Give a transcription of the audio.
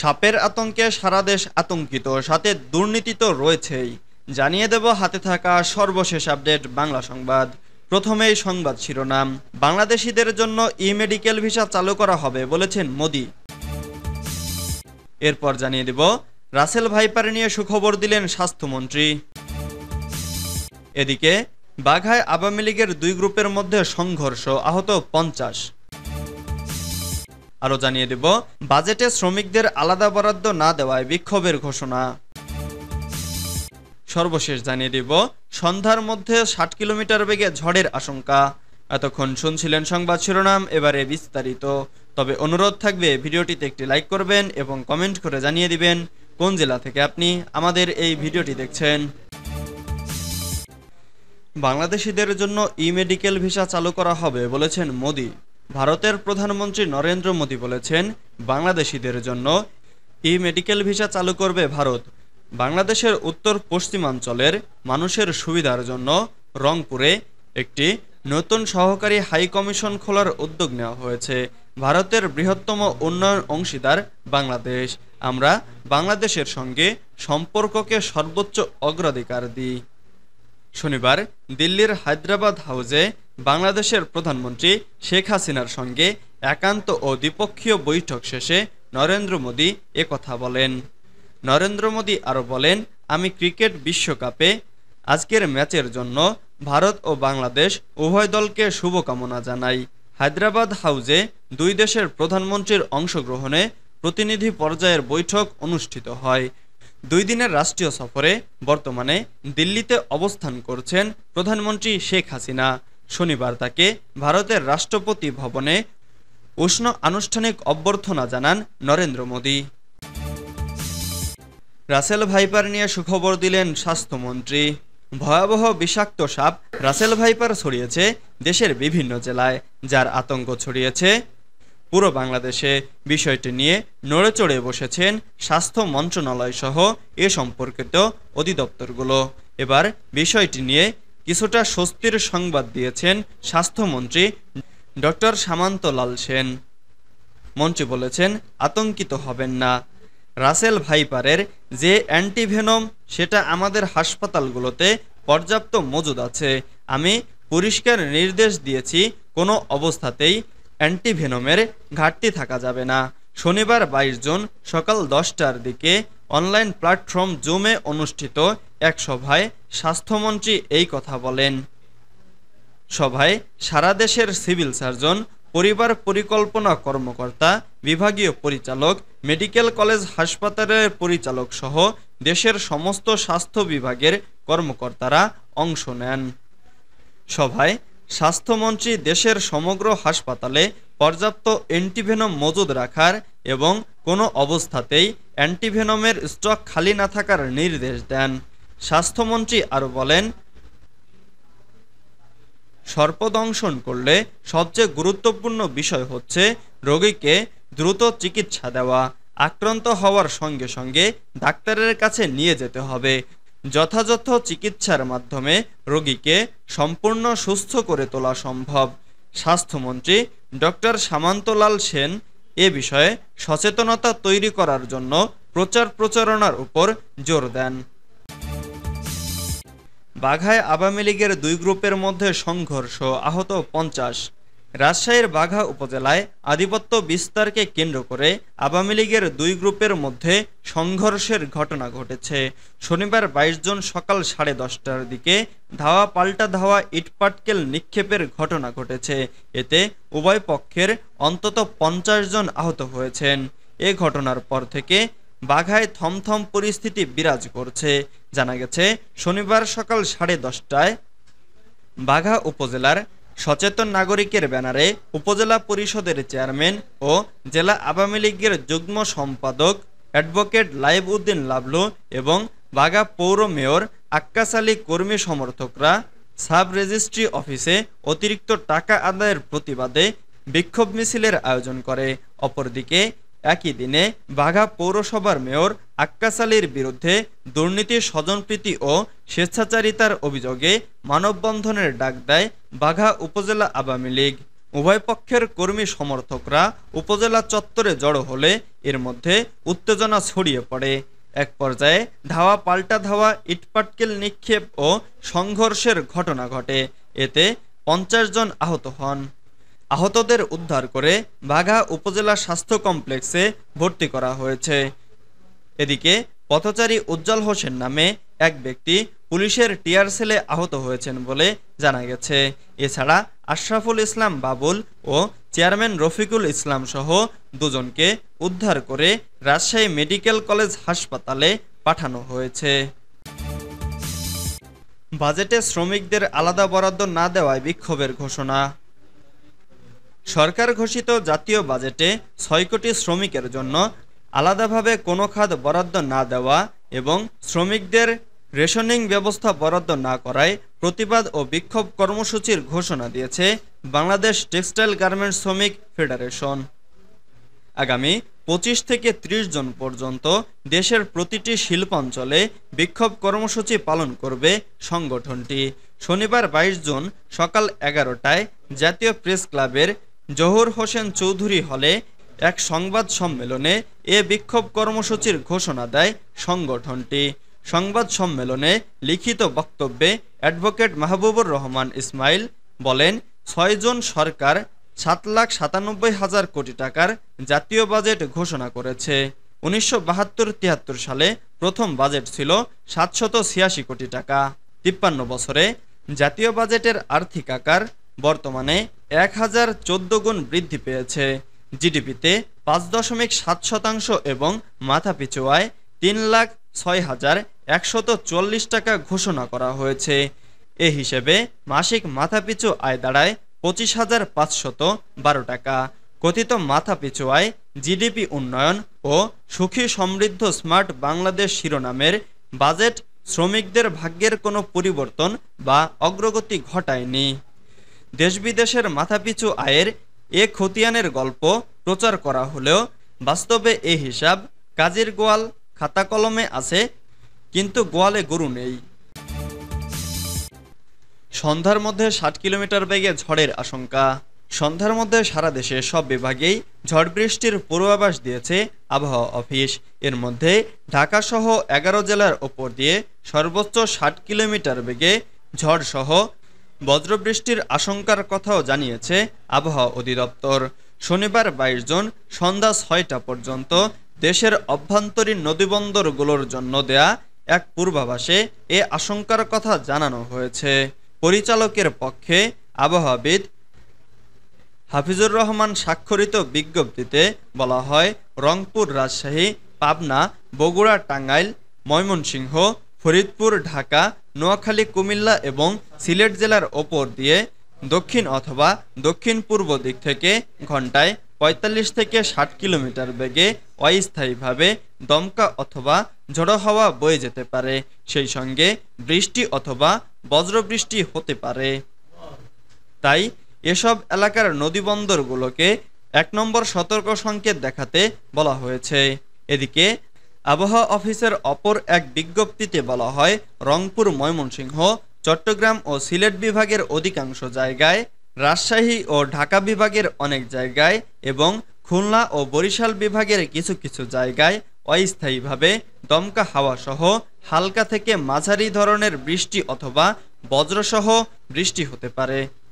সাপের আতঙ্কে সারা দেশ আতঙ্কিত সাথে দুর্নীতি তো রয়েছেই জানিয়ে দেব হাতে থাকা সর্বশেষ আপডেট বাংলা সংবাদ প্রথমেই সংবাদ শিরোনাম বাংলাদেশিদের জন্য ই মেডিকেল ভিসা চালু করা হবে বলেছেন মোদি এরপর জানিয়ে দেব রাসেল ভাইপার নিয়ে সুখবর দিলেন স্বাস্থ্যমন্ত্রী এদিকে বাঘায় আওয়ামী লীগের দুই গ্রুপের মধ্যে সংঘর্ষ আহত পঞ্চাশ আরও জানিয়ে দেব বাজেটে শ্রমিকদের আলাদা বরাদ্দ না দেওয়ায় বিক্ষোভের ঘোষণা সর্বশেষ জানিয়ে দেব সন্ধ্যার মধ্যে ষাট কিলোমিটার বেগে ঝড়ের আশঙ্কা এতক্ষণ শুনছিলেন সংবাদ শিরোনাম এবারে বিস্তারিত তবে অনুরোধ থাকবে ভিডিওটিতে একটি লাইক করবেন এবং কমেন্ট করে জানিয়ে দিবেন কোন জেলা থেকে আপনি আমাদের এই ভিডিওটি দেখছেন বাংলাদেশিদের জন্য ই মেডিকেল ভিসা চালু করা হবে বলেছেন মোদী ভারতের প্রধানমন্ত্রী নরেন্দ্র মোদী বলেছেন বাংলাদেশিদের জন্য ই মেডিকেল ভিসা চালু করবে ভারত বাংলাদেশের উত্তর পশ্চিমাঞ্চলের মানুষের সুবিধার জন্য রংপুরে একটি নতুন সহকারী হাই কমিশন খোলার উদ্যোগ নেওয়া হয়েছে ভারতের বৃহত্তম উন্নয়ন অংশীদার বাংলাদেশ আমরা বাংলাদেশের সঙ্গে সম্পর্ককে সর্বোচ্চ অগ্রাধিকার দিই শনিবার দিল্লির হায়দ্রাবাদ হাউজে বাংলাদেশের প্রধানমন্ত্রী শেখ হাসিনার সঙ্গে একান্ত ও দ্বিপক্ষীয় বৈঠক শেষে নরেন্দ্র মোদী কথা বলেন নরেন্দ্র মোদী আরও বলেন আমি ক্রিকেট বিশ্বকাপে আজকের ম্যাচের জন্য ভারত ও বাংলাদেশ উভয় দলকে শুভকামনা জানাই হায়দ্রাবাদ হাউজে দুই দেশের প্রধানমন্ত্রীর অংশগ্রহণে প্রতিনিধি পর্যায়ের বৈঠক অনুষ্ঠিত হয় দুই দিনের রাষ্ট্রীয় সফরে বর্তমানে দিল্লিতে অবস্থান করছেন প্রধানমন্ত্রী শেখ হাসিনা শনিবার তাকে ভারতের রাষ্ট্রপতি ভবনে উষ্ণ আনুষ্ঠানিক অভ্যর্থনা জানান নরেন্দ্র মোদী রাসেল ভাইপার নিয়ে সুখবর দিলেন স্বাস্থ্যমন্ত্রী ভয়াবহ বিষাক্ত সাপ রাসেল ভাইপার ছড়িয়েছে দেশের বিভিন্ন জেলায় যার আতঙ্ক ছড়িয়েছে পুরো বাংলাদেশে বিষয়টি নিয়ে নড়ে চড়ে বসেছেন স্বাস্থ্য মন্ত্রণালয় সহ এ সম্পর্কিত অধিদপ্তরগুলো এবার বিষয়টি নিয়ে কিছুটা স্বস্তির সংবাদ দিয়েছেন স্বাস্থ্যমন্ত্রী ডক্টর সামান্তলাল সেন মন্ত্রী বলেছেন আতঙ্কিত হবেন না রাসেল ভাইপারের যে অ্যান্টিভেনম সেটা আমাদের হাসপাতালগুলোতে পর্যাপ্ত মজুদ আছে আমি পরিষ্কার নির্দেশ দিয়েছি কোনো অবস্থাতেই অ্যান্টিভেনমের ঘাটতি থাকা যাবে না শনিবার বাইশ জুন সকাল দশটার দিকে অনলাইন প্ল্যাটফর্ম জুমে অনুষ্ঠিত এক সভায় স্বাস্থ্যমন্ত্রী এই কথা বলেন সভায় সারা দেশের সিভিল সার্জন পরিবার পরিকল্পনা কর্মকর্তা বিভাগীয় পরিচালক মেডিকেল কলেজ হাসপাতালের পরিচালক সহ দেশের সমস্ত স্বাস্থ্য বিভাগের কর্মকর্তারা অংশ নেন সভায় স্বাস্থ্যমন্ত্রী দেশের সমগ্র হাসপাতালে পর্যাপ্ত অ্যান্টিভেনম মজুদ রাখার এবং কোনো অবস্থাতেই অ্যান্টিভেনমের স্টক খালি না থাকার নির্দেশ দেন স্বাস্থ্যমন্ত্রী আরও বলেন সর্পদংশন করলে সবচেয়ে গুরুত্বপূর্ণ বিষয় হচ্ছে রোগীকে দ্রুত চিকিৎসা দেওয়া আক্রান্ত হওয়ার সঙ্গে সঙ্গে ডাক্তারের কাছে নিয়ে যেতে হবে যথাযথ চিকিৎসার মাধ্যমে রোগীকে সম্পূর্ণ সুস্থ করে তোলা সম্ভব স্বাস্থ্যমন্ত্রী ডক্টর সামান্তলাল সেন এ বিষয়ে সচেতনতা তৈরি করার জন্য প্রচার প্রচারণার উপর জোর দেন বাঘায় আওয়ামী লীগের দুই গ্রুপের মধ্যে সংঘর্ষ আহত পঞ্চাশ রাজশাহীর বাঘা উপজেলায় আধিপত্য বিস্তারকে কেন্দ্র করে আওয়ামী লীগের দুই গ্রুপের মধ্যে সংঘর্ষের ঘটনা ঘটেছে শনিবার ২২ জন সকাল সাড়ে দশটার দিকে ধাওয়া পাল্টা ধাওয়া ইটপাটকেল নিক্ষেপের ঘটনা ঘটেছে এতে উভয় পক্ষের অন্তত পঞ্চাশ জন আহত হয়েছেন এ ঘটনার পর থেকে বাঘায় থমথম পরিস্থিতি বিরাজ করছে জানা গেছে শনিবার সকাল সাড়ে দশটায় বাঘা উপজেলার সচেতন নাগরিকের ব্যানারে উপজেলা পরিষদের চেয়ারম্যান ও জেলা আওয়ামী লীগের যুগ্ম সম্পাদক অ্যাডভোকেট লাইব উদ্দিন লাবলু এবং বাঘা পৌর মেয়র আক্কাস আলী কর্মী সমর্থকরা সাব রেজিস্ট্রি অফিসে অতিরিক্ত টাকা আদায়ের প্রতিবাদে বিক্ষোভ মিছিলের আয়োজন করে অপরদিকে একই দিনে বাঘা পৌরসভার মেয়র আক্কাস আলীর বিরুদ্ধে দুর্নীতি স্বজনপ্রীতি ও স্বেচ্ছাচারিতার অভিযোগে মানববন্ধনের ডাক দেয় বাঘা উপজেলা আওয়ামী লীগ উভয় পক্ষের কর্মী সমর্থকরা উপজেলা চত্বরে জড়ো হলে এর মধ্যে উত্তেজনা ছড়িয়ে পড়ে এক পর্যায়ে ধাওয়া পাল্টা ধাওয়া ইটপাটকেল নিক্ষেপ ও সংঘর্ষের ঘটনা ঘটে এতে পঞ্চাশ জন আহত হন আহতদের উদ্ধার করে বাঘা উপজেলা স্বাস্থ্য কমপ্লেক্সে ভর্তি করা হয়েছে এদিকে পথচারী উজ্জ্বল হোসেন নামে এক ব্যক্তি পুলিশের টিয়ার সেলে আহত হয়েছেন বলে জানা গেছে এছাড়া আশরাফুল ইসলাম বাবুল ও চেয়ারম্যান রফিকুল ইসলাম সহ দুজনকে উদ্ধার করে রাজশাহী মেডিকেল কলেজ হাসপাতালে পাঠানো হয়েছে বাজেটে শ্রমিকদের আলাদা বরাদ্দ না দেওয়ায় বিক্ষোভের ঘোষণা সরকার ঘোষিত জাতীয় বাজেটে ছয় কোটি শ্রমিকের জন্য আলাদাভাবে কোনো খাত বরাদ্দ না দেওয়া এবং শ্রমিকদের রেশনিং ব্যবস্থা বরাদ্দ না করায় প্রতিবাদ ও বিক্ষোভ কর্মসূচির ঘোষণা দিয়েছে বাংলাদেশ টেক্সটাইল গার্মেন্টস শ্রমিক ফেডারেশন আগামী পঁচিশ থেকে ত্রিশ জন পর্যন্ত দেশের প্রতিটি শিল্পাঞ্চলে বিক্ষোভ কর্মসূচি পালন করবে সংগঠনটি শনিবার বাইশ জুন সকাল এগারোটায় জাতীয় প্রেস ক্লাবের জহুর হোসেন চৌধুরী হলে এক সংবাদ সম্মেলনে এ বিক্ষোভ কর্মসূচির ঘোষণা দেয় সংগঠনটি সংবাদ সম্মেলনে লিখিত বক্তব্যে অ্যাডভোকেট মাহবুবুর রহমান ইসমাইল বলেন ছয়জন সরকার সাত লাখ সাতানব্বই হাজার কোটি টাকার জাতীয় বাজেট ঘোষণা করেছে উনিশশো বাহাত্তর তিয়াত্তর সালে প্রথম বাজেট ছিল সাতশত ছিয়াশি কোটি টাকা তিপ্পান্ন বছরে জাতীয় বাজেটের আর্থিক আকার বর্তমানে এক হাজার চোদ্দ গুণ বৃদ্ধি পেয়েছে জিডিপিতে পাঁচ দশমিক সাত শতাংশ এবং মাথাপিছুয়ায় তিন লাখ ছয় হাজার একশত চল্লিশ টাকা ঘোষণা করা হয়েছে এ হিসেবে মাসিক মাথাপিছু আয় দাঁড়ায় পঁচিশ হাজার পাঁচশত বারো টাকা কথিত মাথাপিছু আয় জিডিপি উন্নয়ন ও সুখী সমৃদ্ধ স্মার্ট বাংলাদেশ শিরোনামের বাজেট শ্রমিকদের ভাগ্যের কোনো পরিবর্তন বা অগ্রগতি ঘটায়নি দেশ বিদেশের মাথাপিছু আয়ের এ খতিয়ানের গল্প প্রচার করা হলেও বাস্তবে এ হিসাব কাজের গোয়াল খাতা কলমে আছে কিন্তু গোয়ালে গরু নেই সন্ধ্যার মধ্যে ষাট কিলোমিটার বেগে ঝড়ের আশঙ্কা সন্ধ্যার মধ্যে সারা দেশে সব বিভাগেই ঝড় বৃষ্টির পূর্বাভাস দিয়েছে আবহাওয়া অফিস এর মধ্যে ঢাকাসহ এগারো জেলার ওপর দিয়ে সর্বোচ্চ ষাট কিলোমিটার বেগে ঝড়সহ বজ্রবৃষ্টির আশঙ্কার কথাও জানিয়েছে আবহাওয়া অধিদপ্তর শনিবার বাইশ জুন সন্ধ্যা ছয়টা পর্যন্ত দেশের অভ্যন্তরীণ নদীবন্দরগুলোর জন্য দেয়া এক পূর্বাভাসে এ আশঙ্কার কথা জানানো হয়েছে পরিচালকের পক্ষে আবহাওয়াবিদ হাফিজুর রহমান স্বাক্ষরিত বিজ্ঞপ্তিতে বলা হয় রংপুর রাজশাহী পাবনা বগুড়া টাঙ্গাইল ময়মনসিংহ ফরিদপুর ঢাকা নোয়াখালী কুমিল্লা এবং সিলেট জেলার ওপর দিয়ে দক্ষিণ অথবা দক্ষিণ পূর্ব দিক থেকে ঘন্টায় ৪৫ থেকে ষাট কিলোমিটার বেগে অস্থায়ীভাবে দমকা অথবা ঝড়ো হাওয়া বয়ে যেতে পারে সেই সঙ্গে বৃষ্টি অথবা বজ্রবৃষ্টি হতে পারে তাই এসব এলাকার নদীবন্দরগুলোকে এক নম্বর সতর্ক সংকেত দেখাতে বলা হয়েছে এদিকে আবহাওয়া অফিসের অপর এক বিজ্ঞপ্তিতে বলা হয় রংপুর ময়মনসিংহ চট্টগ্রাম ও সিলেট বিভাগের অধিকাংশ জায়গায় রাজশাহী ও ঢাকা বিভাগের অনেক জায়গায় এবং খুলনা ও বরিশাল বিভাগের কিছু কিছু জায়গায় অস্থায়ীভাবে দমকা হাওয়াসহ হালকা থেকে মাঝারি ধরনের বৃষ্টি অথবা বজ্রসহ বৃষ্টি হতে পারে